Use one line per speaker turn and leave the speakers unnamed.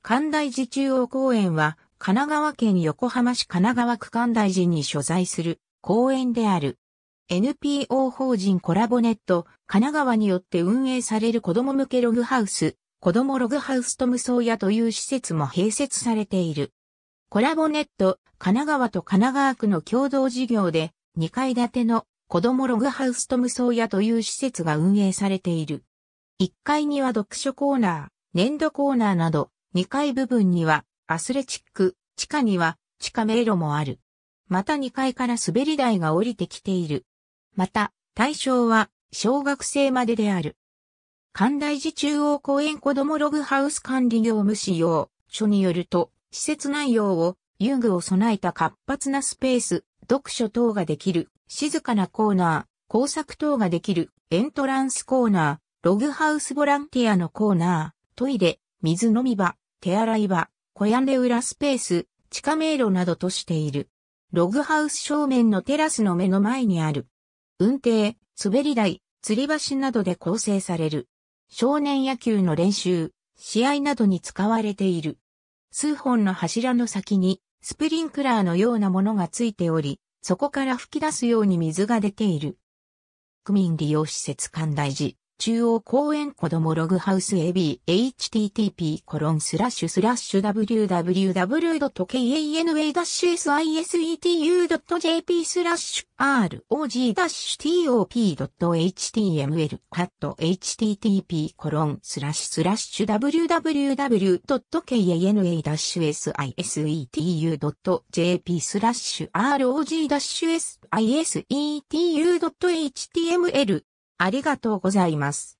神大寺中央公園は、神奈川県横浜市神奈川区神大寺に所在する公園である。NPO 法人コラボネット、神奈川によって運営される子供向けログハウス、子供ログハウスと無双屋という施設も併設されている。コラボネット、神奈川と神奈川区の共同事業で、2階建ての子供ログハウスと無双屋という施設が運営されている。1階には読書コーナー、粘土コーナーなど、2階部分にはアスレチック、地下には地下迷路もある。また2階から滑り台が降りてきている。また、対象は小学生までである。関大寺中央公園子どもログハウス管理業務使用書によると、施設内容を遊具を備えた活発なスペース、読書等ができる、静かなコーナー、工作等ができる、エントランスコーナー、ログハウスボランティアのコーナー、トイレ、水飲み場、手洗い場、小屋根裏スペース、地下迷路などとしている。ログハウス正面のテラスの目の前にある。運転、滑り台、吊り橋などで構成される。少年野球の練習、試合などに使われている。数本の柱の先にスプリンクラーのようなものがついており、そこから吹き出すように水が出ている。区民利用施設管大事。中央公園子供ログハウス abhttp コロンスラッシュスラッシュ www.kana-sisetu.jp スラッシュ rog-top.html カット http コロンスラッシュスラッシュ www.kana-sisetu.jp スラッシュ rog-sisetu.html ありがとうございます。